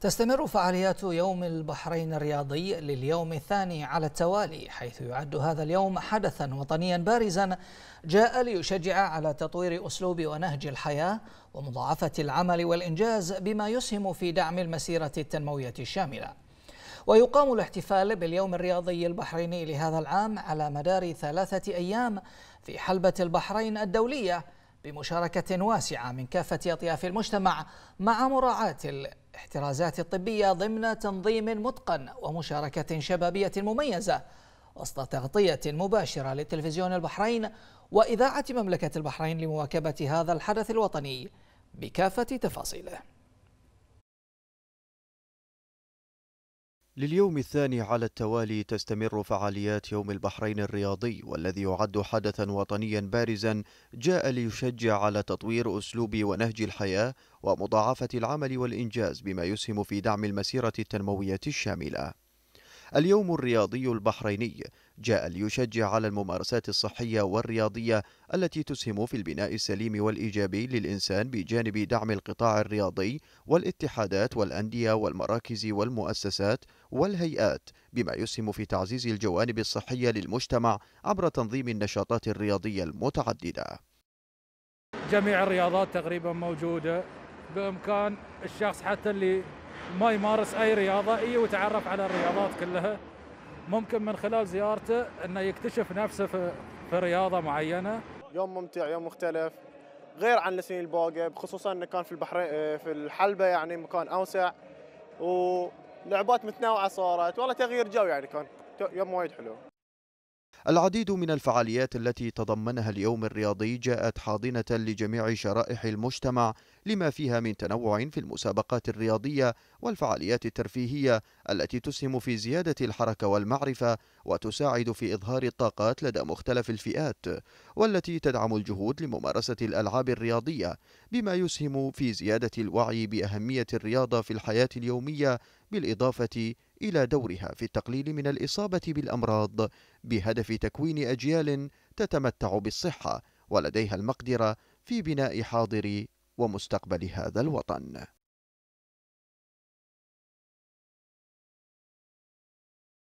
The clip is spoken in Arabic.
تستمر فعاليات يوم البحرين الرياضي لليوم الثاني على التوالي حيث يعد هذا اليوم حدثا وطنيا بارزا جاء ليشجع على تطوير أسلوب ونهج الحياة ومضاعفة العمل والإنجاز بما يسهم في دعم المسيرة التنموية الشاملة ويقام الاحتفال باليوم الرياضي البحريني لهذا العام على مدار ثلاثة أيام في حلبة البحرين الدولية بمشاركة واسعة من كافة أطياف المجتمع مع مراعاة الاحترازات الطبية ضمن تنظيم متقن ومشاركة شبابية مميزة وسط تغطية مباشرة لتلفزيون البحرين وإذاعة مملكة البحرين لمواكبة هذا الحدث الوطني بكافة تفاصيله لليوم الثاني على التوالي تستمر فعاليات يوم البحرين الرياضي والذي يعد حدثا وطنيا بارزا جاء ليشجع على تطوير اسلوب ونهج الحياه ومضاعفه العمل والانجاز بما يسهم في دعم المسيره التنمويه الشامله اليوم الرياضي البحريني جاء ليشجع على الممارسات الصحية والرياضية التي تسهم في البناء السليم والإيجابي للإنسان بجانب دعم القطاع الرياضي والاتحادات والأندية والمراكز والمؤسسات والهيئات بما يسهم في تعزيز الجوانب الصحية للمجتمع عبر تنظيم النشاطات الرياضية المتعددة جميع الرياضات تقريبا موجودة بإمكان الشخص حتى اللي ما يمارس اي رياضه اي ويتعرف على الرياضات كلها ممكن من خلال زيارته انه يكتشف نفسه في, في رياضه معينه يوم ممتع يوم مختلف غير عن السنين الباقيه بخصوصا انه كان في البحر في الحلبه يعني مكان اوسع ولعبات متنوعه صارت والله تغيير جو يعني كان يوم وايد حلو العديد من الفعاليات التي تضمنها اليوم الرياضي جاءت حاضنة لجميع شرائح المجتمع لما فيها من تنوع في المسابقات الرياضية والفعاليات الترفيهية التي تسهم في زيادة الحركة والمعرفة وتساعد في إظهار الطاقات لدى مختلف الفئات والتي تدعم الجهود لممارسة الألعاب الرياضية بما يسهم في زيادة الوعي بأهمية الرياضة في الحياة اليومية بالإضافة إلى دورها في التقليل من الإصابة بالأمراض بهدف تكوين أجيال تتمتع بالصحة ولديها المقدرة في بناء حاضر ومستقبل هذا الوطن